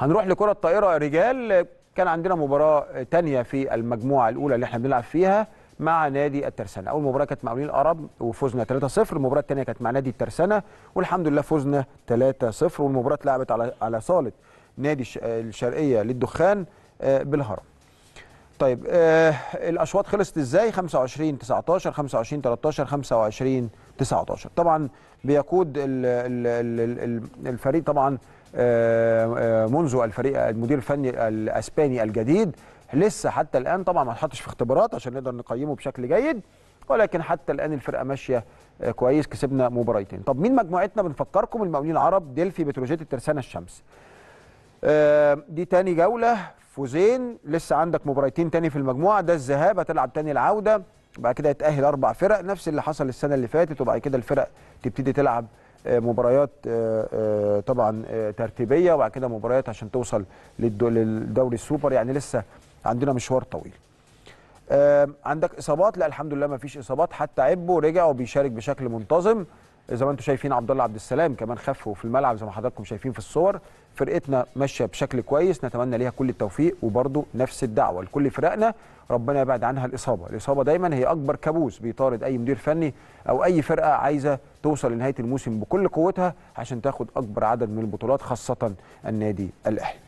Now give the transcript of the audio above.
هنروح لكره الطائره رجال كان عندنا مباراه تانية في المجموعه الاولى اللي احنا بنلعب فيها مع نادي الترسانه اول مباراه كانت مع اولين الأرب وفوزنا 3-0 المباراه التانية كانت مع نادي الترسانه والحمد لله فوزنا 3-0 والمباراه اتلعبت على على صاله نادي الشرقيه للدخان آه، بالهرم طيب آه، الاشواط خلصت ازاي 25 19 25 13 25 19 طبعا بيقود الفريق طبعا آه، آه، منذ الفريق المدير الفني الاسباني الجديد لسه حتى الان طبعا ما اتحطش في اختبارات عشان نقدر نقيمه بشكل جيد ولكن حتى الان الفرقه ماشيه آه، كويس كسبنا مباريتين طب مين مجموعتنا بنفكركم المقاولين العرب ديلفي بتروجيت الترسانه الشمس دي تاني جوله فوزين لسه عندك مباريتين تاني في المجموعه ده الذهاب هتلعب تاني العوده بعد كده يتاهل اربع فرق نفس اللي حصل السنه اللي فاتت وبعد كده الفرق تبتدي تلعب آه، مباريات آه، آه، طبعا ترتيبيه وبعد كده مباريات عشان توصل للدوري السوبر يعني لسه عندنا مشوار طويل عندك اصابات لا الحمد لله ما فيش اصابات حتى عبه رجع وبيشارك بشكل منتظم زي ما انتم شايفين عبد الله عبد السلام كمان خف في الملعب زي ما حضراتكم شايفين في الصور فرقتنا ماشيه بشكل كويس نتمنى ليها كل التوفيق وبرده نفس الدعوه لكل فرقنا ربنا يبعد عنها الاصابه الاصابه دايما هي اكبر كابوس بيطارد اي مدير فني او اي فرقه عايزه توصل لنهايه الموسم بكل قوتها عشان تاخد اكبر عدد من البطولات خاصه النادي الاهلي